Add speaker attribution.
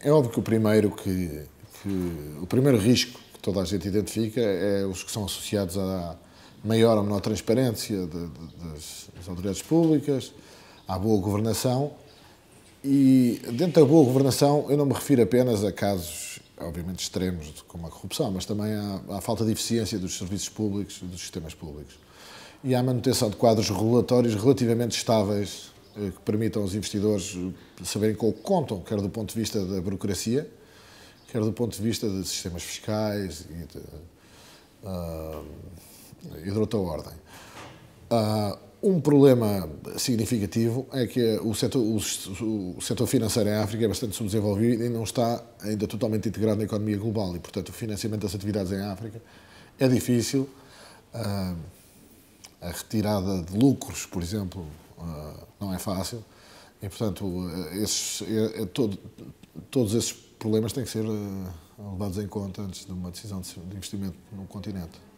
Speaker 1: É óbvio que o primeiro que, que, o primeiro risco que toda a gente identifica é os que são associados à maior ou menor transparência de, de, das, das autoridades públicas, à boa governação. E dentro da boa governação, eu não me refiro apenas a casos, obviamente, extremos, como a corrupção, mas também à, à falta de eficiência dos serviços públicos, dos sistemas públicos. E à manutenção de quadros regulatórios relativamente estáveis eh, que permitam aos investidores saberem com o que contam, quer do ponto de vista da burocracia, quer do ponto de vista de sistemas fiscais e de, uh, e de outra ordem. Uh, um problema significativo é que o setor, o, o setor financeiro em África é bastante subdesenvolvido e não está ainda totalmente integrado na economia global e, portanto, o financiamento das atividades em África é difícil. Uh, a retirada de lucros, por exemplo, ah, não é fácil. E, portanto, esses, eh, todo, todos esses problemas têm que ser eh, levados em conta antes de uma decisão de investimento no continente.